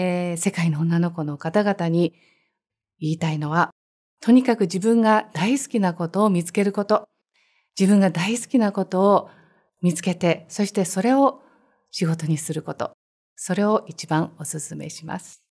えー、世界の女の子の方々に言いたいのは、とにかく自分が大好きなことを見つけること、自分が大好きなことを見つけて、そしてそれを仕事にすること、それを一番お勧めします。